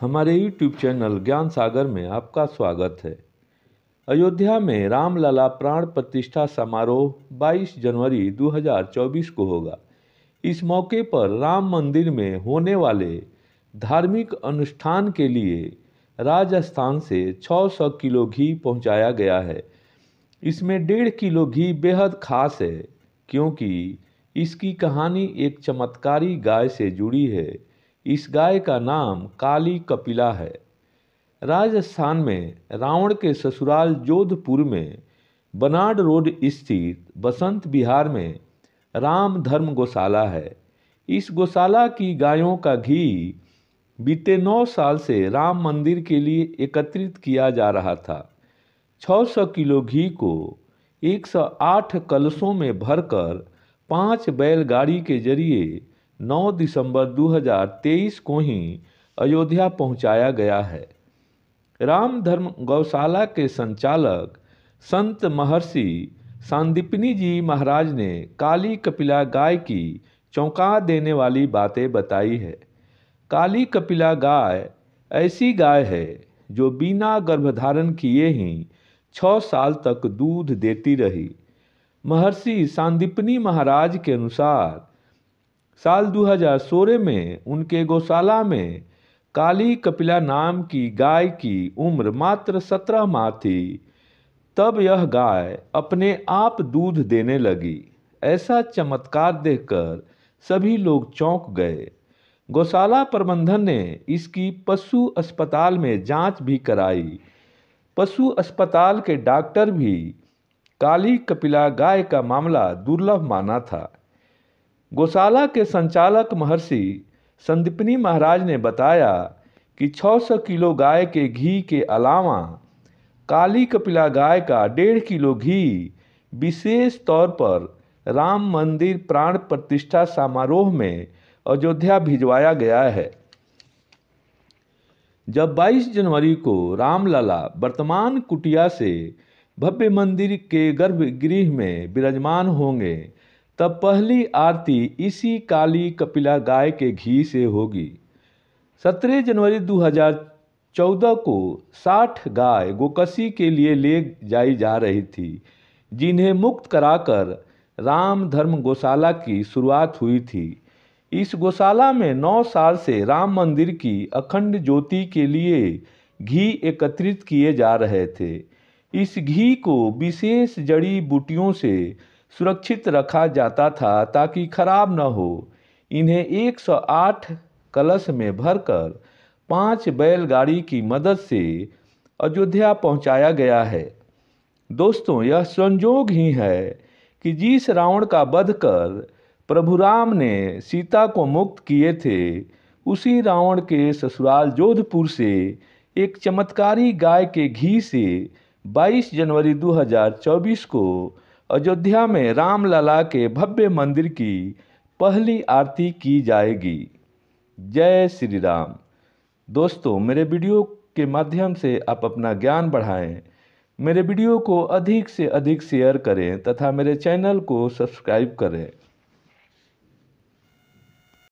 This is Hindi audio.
हमारे YouTube चैनल ज्ञान सागर में आपका स्वागत है अयोध्या में रामलला प्राण प्रतिष्ठा समारोह 22 जनवरी 2024 को होगा इस मौके पर राम मंदिर में होने वाले धार्मिक अनुष्ठान के लिए राजस्थान से 600 किलो घी पहुंचाया गया है इसमें डेढ़ किलो घी बेहद खास है क्योंकि इसकी कहानी एक चमत्कारी गाय से जुड़ी है इस गाय का नाम काली कपिला है राजस्थान में रावण के ससुराल जोधपुर में बनाड रोड स्थित बसंत बिहार में राम धर्म गौशाला है इस गौशाला की गायों का घी बीते नौ साल से राम मंदिर के लिए एकत्रित किया जा रहा था 600 किलो घी को 108 कलशों में भरकर पांच बैलगाड़ी के जरिए 9 दिसंबर 2023 को ही अयोध्या पहुंचाया गया है राम धर्म गौशाला के संचालक संत महर्षि सांदीपनी जी महाराज ने काली कपिला गाय की चौंका देने वाली बातें बताई है काली कपिला गाय ऐसी गाय है जो बिना गर्भधारण किए ही छ साल तक दूध देती रही महर्षि सांदीपनी महाराज के अनुसार साल 2016 में उनके गौशाला में काली कपिला नाम की गाय की उम्र मात्र सत्रह माह थी तब यह गाय अपने आप दूध देने लगी ऐसा चमत्कार देखकर सभी लोग चौंक गए गौशाला प्रबंधन ने इसकी पशु अस्पताल में जांच भी कराई पशु अस्पताल के डॉक्टर भी काली कपिला गाय का मामला दुर्लभ माना था गौशाला के संचालक महर्षि संदीपनी महाराज ने बताया कि 600 किलो गाय के घी के अलावा काली कपिला गाय का डेढ़ किलो घी विशेष तौर पर राम मंदिर प्राण प्रतिष्ठा समारोह में अयोध्या भिजवाया गया है जब 22 जनवरी को रामलला वर्तमान कुटिया से भव्य मंदिर के गर्भगृह में विराजमान होंगे तब पहली आरती इसी काली कपिला गाय के घी से होगी सत्रह जनवरी 2014 को 60 गाय गोकसी के लिए ले जाई जा रही थी जिन्हें मुक्त कराकर राम धर्म गौशाला की शुरुआत हुई थी इस गौशाला में 9 साल से राम मंदिर की अखंड ज्योति के लिए घी एकत्रित किए जा रहे थे इस घी को विशेष जड़ी बूटियों से सुरक्षित रखा जाता था ताकि खराब न हो इन्हें 108 कलश में भरकर पांच बैलगाड़ी की मदद से अयोध्या पहुंचाया गया है दोस्तों यह संजोग ही है कि जिस रावण का वध कर प्रभु राम ने सीता को मुक्त किए थे उसी रावण के ससुराल जोधपुर से एक चमत्कारी गाय के घी से 22 जनवरी 2024 को अयोध्या में रामलला के भव्य मंदिर की पहली आरती की जाएगी जय श्री राम दोस्तों मेरे वीडियो के माध्यम से आप अपना ज्ञान बढ़ाएं मेरे वीडियो को अधिक से अधिक शेयर करें तथा मेरे चैनल को सब्सक्राइब करें